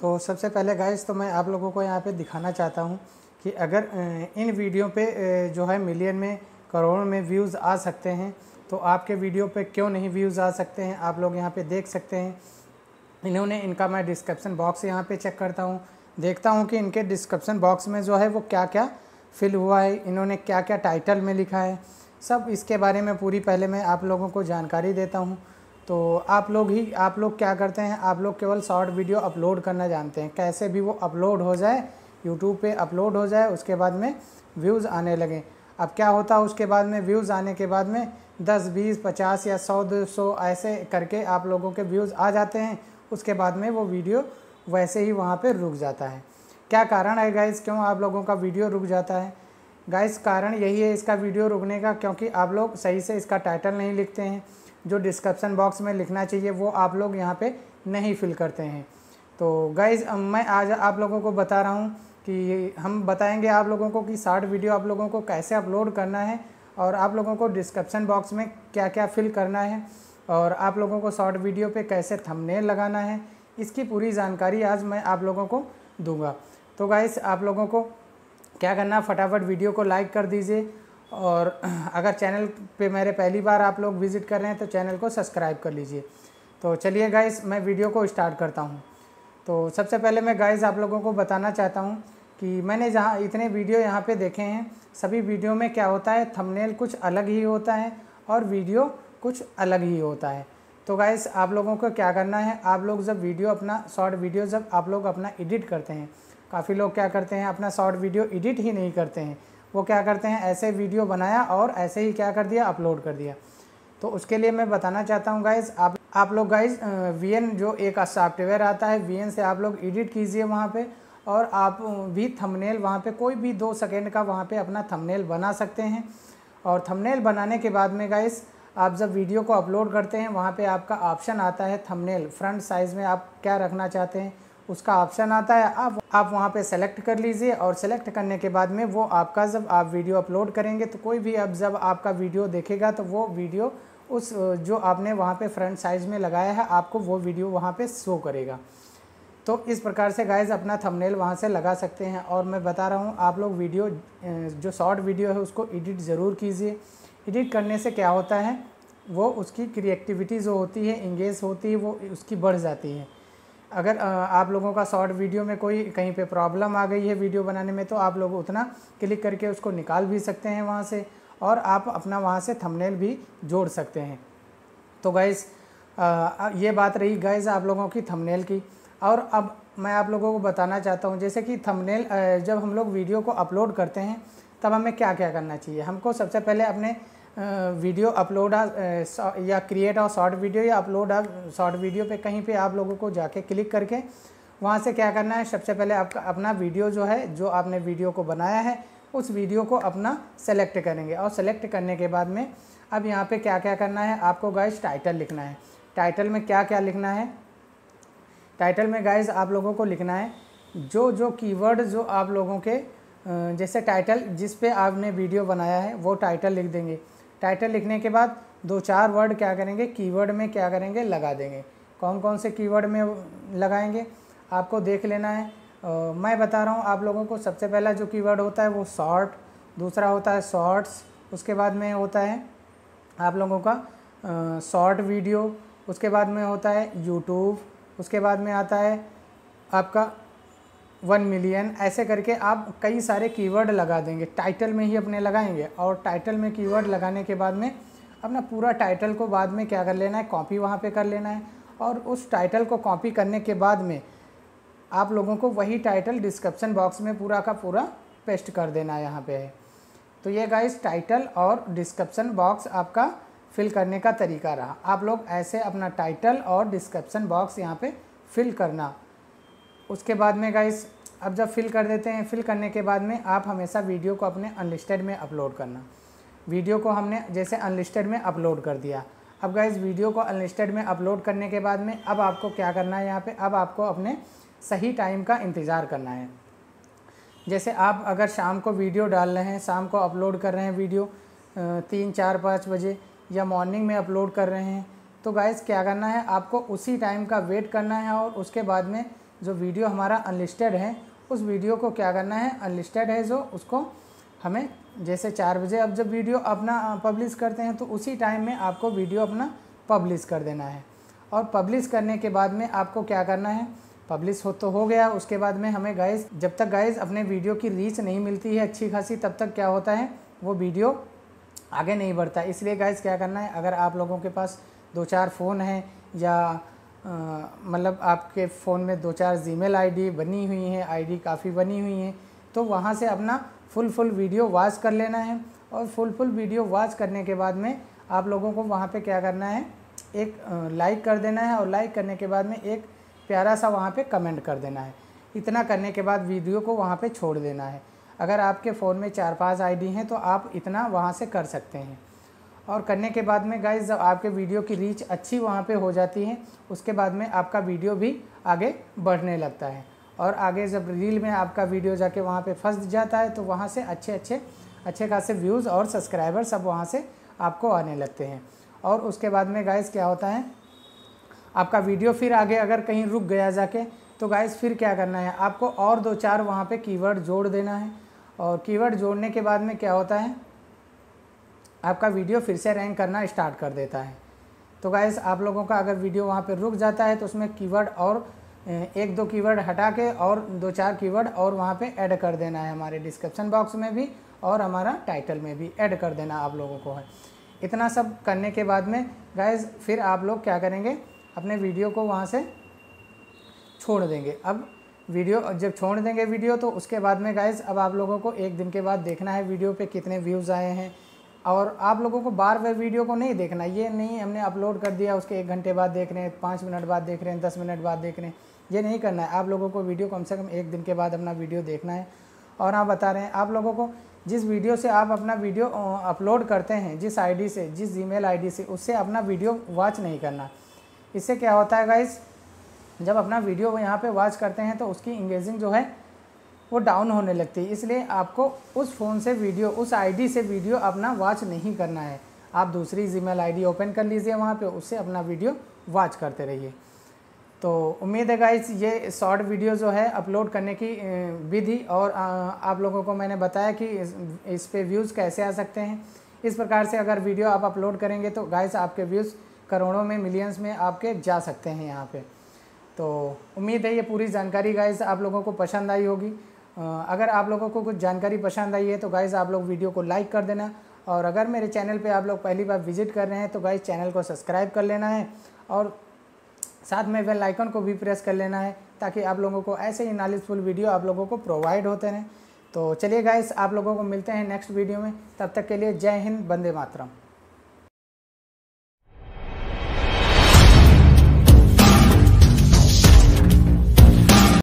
तो सबसे पहले गाइस तो मैं आप लोगों को यहाँ पे दिखाना चाहता हूँ कि अगर इन वीडियो पे जो है मिलियन में करोड़ों में व्यूज़ आ सकते हैं तो आपके वीडियो पे क्यों नहीं व्यूज़ आ सकते हैं आप लोग यहाँ पे देख सकते हैं इन्होंने इनका मैं डिस्क्रिप्शन बॉक्स यहाँ पे चेक करता हूँ देखता हूँ कि इनके डिस्क्रिप्शन बॉक्स में जो है वो क्या क्या फिल हुआ है इन्होंने क्या क्या टाइटल में लिखा है सब इसके बारे में पूरी पहले मैं आप लोगों को जानकारी देता हूँ तो आप लोग ही आप लोग क्या करते हैं आप लोग केवल शॉर्ट वीडियो अपलोड करना जानते हैं कैसे भी वो अपलोड हो जाए यूट्यूब पे अपलोड हो जाए उसके बाद में व्यूज़ आने लगे अब क्या होता है उसके बाद में व्यूज़ आने के बाद में 10, 20, 50 या 100, सौ ऐसे करके आप लोगों के व्यूज़ आ जाते हैं उसके बाद में वो वीडियो वैसे ही वहाँ पर रुक जाता है क्या कारण है गाइस क्यों आप लोगों का वीडियो रुक जाता है गाइस कारण यही है इसका वीडियो रुकने का क्योंकि आप लोग सही से इसका टाइटल नहीं लिखते हैं जो डिस्क्रिप्शन बॉक्स में लिखना चाहिए वो आप लोग यहाँ पे नहीं फिल करते हैं तो गाइज़ मैं आज आप लोगों को बता रहा हूँ कि हम बताएंगे आप लोगों को कि शार्ट वीडियो आप लोगों को कैसे अपलोड करना है और आप लोगों को डिस्क्रिप्शन बॉक्स में क्या क्या फिल करना है और आप लोगों को शॉर्ट वीडियो पे कैसे थंबनेल लगाना है इसकी पूरी जानकारी आज मैं आप लोगों को दूंगा तो गाइस आप लोगों को क्या करना फटाफट वीडियो को लाइक कर दीजिए और अगर चैनल पे मेरे पहली बार आप लोग विज़िट कर रहे हैं तो चैनल को सब्सक्राइब कर लीजिए तो चलिए गाइस मैं वीडियो को स्टार्ट करता हूँ तो सबसे पहले मैं गाइस आप लोगों को बताना चाहता हूँ कि मैंने जहाँ इतने वीडियो यहाँ पे देखे हैं सभी वीडियो में क्या होता है थंबनेल कुछ अलग ही होता है और वीडियो कुछ अलग ही होता है तो गाइस आप लोगों को क्या करना है आप लोग जब वीडियो अपना शॉर्ट वीडियो जब आप लोग अपना एडिट करते हैं काफ़ी लोग क्या करते हैं अपना शॉर्ट वीडियो एडिट ही नहीं करते हैं वो क्या करते हैं ऐसे वीडियो बनाया और ऐसे ही क्या कर दिया अपलोड कर दिया तो उसके लिए मैं बताना चाहता हूँ गाइज़ आप आप लोग गाइज़ वी जो एक सॉफ्टवेयर आता है वी से आप लोग एडिट कीजिए वहाँ पर और आप भी थंबनेल वहाँ पे कोई भी दो सेकेंड का वहाँ पे अपना थंबनेल बना सकते हैं और थंबनेल बनाने के बाद में गाइस आप जब वीडियो को अपलोड करते हैं वहाँ पे आपका ऑप्शन आता है थंबनेल फ्रंट साइज़ में आप क्या रखना चाहते हैं उसका ऑप्शन आता है आप आप वहाँ पे सेलेक्ट कर लीजिए और सेलेक्ट करने के बाद में वो आपका जब आप वीडियो अपलोड करेंगे तो कोई भी अब जब आपका वीडियो देखेगा तो वो वीडियो उस जो आपने वहाँ पे फ्रंट साइज में लगाया है आपको वो वीडियो वहाँ पे शो करेगा तो इस प्रकार से गाइज अपना थंबनेल वहाँ से लगा सकते हैं और मैं बता रहा हूँ आप लोग वीडियो जो शॉर्ट वीडियो है उसको एडिट ज़रूर कीजिए एडिट करने से क्या होता है वो उसकी क्रिएटिविटी जो होती है इंगेज होती है वो उसकी बढ़ जाती है अगर आप लोगों का शॉर्ट वीडियो में कोई कहीं पे प्रॉब्लम आ गई है वीडियो बनाने में तो आप लोग उतना क्लिक करके उसको निकाल भी सकते हैं वहाँ से और आप अपना वहाँ से थंबनेल भी जोड़ सकते हैं तो गैज़ ये बात रही गैस आप लोगों की थंबनेल की और अब मैं आप लोगों को बताना चाहता हूँ जैसे कि थंबनेल जब हम लोग वीडियो को अपलोड करते हैं तब हमें क्या क्या करना चाहिए हमको सबसे पहले अपने वीडियो अपलोड या क्रिएट और शॉर्ट वीडियो या अपलोड शॉर्ट वीडियो पे कहीं पे आप लोगों को जाके क्लिक करके वहाँ से क्या करना है सबसे पहले आपका अपना वीडियो जो है जो आपने वीडियो को बनाया है उस वीडियो को अपना सेलेक्ट करेंगे और सेलेक्ट करने के बाद में अब यहाँ पे क्या क्या करना है आपको गाइज़ टाइटल लिखना है टाइटल में क्या क्या लिखना है टाइटल में गाइज आप लोगों को लिखना है जो जो कीवर्ड जो आप लोगों के जैसे टाइटल जिस पे आपने वीडियो बनाया है वो टाइटल लिख देंगे टाइटल लिखने के बाद दो चार वर्ड क्या करेंगे कीवर्ड में क्या करेंगे लगा देंगे कौन कौन से कीवर्ड में लगाएंगे आपको देख लेना है आ, मैं बता रहा हूँ आप लोगों को सबसे पहला जो कीवर्ड होता है वो शॉर्ट दूसरा होता है शॉर्ट्स उसके बाद में होता है आप लोगों का शॉर्ट वीडियो उसके बाद में होता है यूट्यूब उसके बाद में आता है आपका वन मिलियन ऐसे करके आप कई सारे कीवर्ड लगा देंगे टाइटल में ही अपने लगाएंगे और टाइटल में कीवर्ड लगाने के बाद में अपना पूरा टाइटल को बाद में क्या कर लेना है कॉपी वहाँ पे कर लेना है और उस टाइटल को कॉपी करने के बाद में आप लोगों को वही टाइटल डिस्क्रिप्शन बॉक्स में पूरा का पूरा पेस्ट कर देना है यहाँ पे है तो ये गाइस टाइटल और डिस्क्रिप्शन बॉक्स आपका फिल करने का तरीका रहा आप लोग ऐसे अपना टाइटल और डिस्क्रिप्शन बॉक्स यहाँ पर फिल करना उसके बाद में गाइस अब जब फिल कर देते हैं फिल करने के बाद में आप हमेशा वीडियो को अपने अनलिस्टेड में अपलोड करना वीडियो को हमने जैसे अनलिस्टेड में अपलोड कर दिया अब गाइज वीडियो को अनलिस्टेड में अपलोड करने के बाद में अब आपको क्या करना है यहाँ पे अब आपको अपने सही टाइम का इंतज़ार करना है जैसे आप अगर शाम को वीडियो डाल रहे हैं शाम को अपलोड कर रहे हैं वीडियो तीन चार पाँच बजे या मॉर्निंग में अपलोड कर रहे हैं तो गाइज़ क्या करना है आपको उसी टाइम का वेट करना है और उसके बाद में जो वीडियो हमारा अनलिस्टेड है उस वीडियो को क्या करना है अनलिस्टेड है जो उसको हमें जैसे चार बजे अब जब वीडियो अपना पब्लिश करते हैं तो उसी टाइम में आपको वीडियो अपना पब्लिश कर देना है और पब्लिश करने के बाद में आपको क्या करना है पब्लिश हो तो हो गया उसके बाद में हमें गाइज जब तक गाइज अपने वीडियो की रीच नहीं मिलती है अच्छी खासी तब तक क्या होता है वो वीडियो आगे नहीं बढ़ता इसलिए गाइज क्या करना है अगर आप लोगों के पास दो चार फ़ोन हैं या मतलब आपके फ़ोन में दो चार जी मेल बनी हुई हैं आईडी काफ़ी बनी हुई हैं तो वहाँ से अपना फुल फुल वीडियो वाच कर लेना है और फुल फुल वीडियो वाच करने के बाद में आप लोगों को वहाँ पे क्या करना है एक लाइक कर देना है और लाइक करने के बाद में एक प्यारा सा वहाँ पे कमेंट कर देना है इतना करने के बाद वीडियो को वहाँ पे छोड़ देना है अगर आपके फ़ोन में चार पांच आईडी हैं तो आप इतना वहाँ से कर सकते हैं और करने के बाद में गाइज आपके वीडियो की रीच अच्छी वहाँ पे हो जाती है उसके बाद में आपका वीडियो भी आगे बढ़ने लगता है और आगे जब रील में आपका वीडियो जाके वहाँ पे फंस जाता है तो वहाँ से अच्छे अच्छे अच्छे खासे व्यूज़ और सब्सक्राइबर सब वहाँ से आपको आने लगते हैं और उसके बाद में गाइज़ क्या होता है आपका वीडियो फिर आगे अगर कहीं रुक गया जाके तो गाइज़ फिर क्या करना है आपको और दो चार वहाँ पर कीवर्ड जोड़ देना है और कीवर्ड जोड़ने के बाद में क्या होता है आपका वीडियो फिर से रैंक करना स्टार्ट कर देता है तो गाइस आप लोगों का अगर वीडियो वहाँ पर रुक जाता है तो उसमें कीवर्ड और एक दो कीवर्ड हटा के और दो चार कीवर्ड और वहाँ पे ऐड कर देना है हमारे डिस्क्रिप्शन बॉक्स में भी और हमारा टाइटल में भी ऐड कर देना आप लोगों को है इतना सब करने के बाद में गाइज फिर आप लोग क्या करेंगे अपने वीडियो को वहाँ से छोड़ देंगे अब वीडियो जब छोड़ देंगे वीडियो तो उसके बाद में गाइज अब आप लोगों को एक दिन के बाद देखना है वीडियो पर कितने व्यूज़ आए हैं और आप लोगों को बार बार वीडियो को नहीं देखना ये नहीं हमने अपलोड कर दिया उसके एक घंटे बाद देख रहे हैं पाँच मिनट बाद देख रहे हैं दस मिनट बाद देख रहे हैं ये नहीं करना है आप लोगों को वीडियो कम से कम एक दिन के बाद अपना वीडियो देखना है और आप हाँ, बता रहे हैं आप लोगों को जिस वीडियो से आप अपना वीडियो अपलोड करते हैं जिस आईडी से जिस ईमेल आईडी से उससे अपना वीडियो वॉच नहीं करना इससे क्या होता है गाइज़ जब अपना वीडियो यहाँ पे वॉच करते हैं तो उसकी इंगेजिंग जो है वो डाउन होने लगती है इसलिए आपको उस फ़ोन से वीडियो उस आईडी से वीडियो अपना वॉच नहीं करना है आप दूसरी जीमेल आईडी ओपन कर लीजिए वहाँ पे उससे अपना वीडियो वॉच करते रहिए तो उम्मीद है गाइस ये शॉर्ट वीडियो जो है अपलोड करने की विधि और आप लोगों को मैंने बताया कि इस, इस पर व्यूज़ कैसे आ सकते हैं इस प्रकार से अगर वीडियो आप अपलोड करेंगे तो गाइस आपके व्यूज़ करोड़ों में मिलियंस में आपके जा सकते हैं यहाँ पे तो उम्मीद है ये पूरी जानकारी गाइस आप लोगों को पसंद आई होगी अगर आप लोगों को कुछ जानकारी पसंद आई है तो गाइज़ आप लोग वीडियो को लाइक कर देना और अगर मेरे चैनल पे आप लोग पहली बार विजिट कर रहे हैं तो गाइज़ चैनल को सब्सक्राइब कर लेना है और साथ में बेल आइकन को भी प्रेस कर लेना है ताकि आप लोगों को ऐसे ही नॉलेजफुल वीडियो आप लोगों को प्रोवाइड होते रहें तो चलिए गाइज़ आप लोगों को मिलते हैं नेक्स्ट वीडियो में तब तक के लिए जय हिंद बंदे मातरम